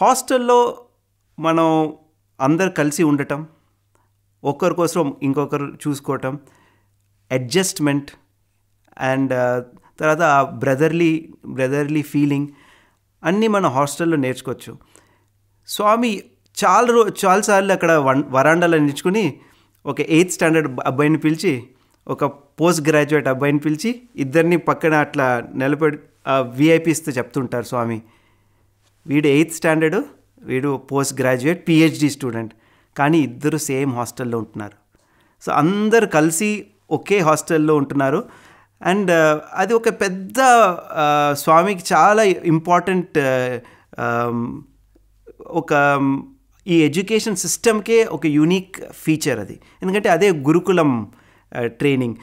హాస్టల్లో మనం అందరు కలిసి ఉండటం ఒకరి కోసం ఇంకొకరు చూసుకోవటం అడ్జస్ట్మెంట్ అండ్ తర్వాత ఆ బ్రదర్లీ బ్రదర్లీ ఫీలింగ్ అన్నీ మన హాస్టల్లో నేర్చుకోవచ్చు స్వామి చాలా రో చాలాసార్లు అక్కడ వన్ వరాండాలో నేర్చుకుని ఒక ఎయిత్ స్టాండర్డ్ అబ్బాయిని పిలిచి ఒక పోస్ట్ గ్రాడ్యుయేట్ అబ్బాయిని పిలిచి ఇద్దరిని పక్కన అట్లా నిలబెడి విఐపీస్తో చెప్తుంటారు స్వామి వీడు ఎయిత్ స్టాండర్డ్ వీడు పోస్ట్ గ్రాడ్యుయేట్ పిహెచ్డి స్టూడెంట్ కానీ ఇద్దరు సేమ్ హాస్టల్లో ఉంటున్నారు సో అందరు కలిసి ఒకే హాస్టల్లో ఉంటున్నారు అండ్ అది ఒక పెద్ద స్వామికి చాలా ఇంపార్టెంట్ ఒక ఈ ఎడ్యుకేషన్ సిస్టమ్కే ఒక యూనిక్ ఫీచర్ అది ఎందుకంటే అదే గురుకులం ట్రైనింగ్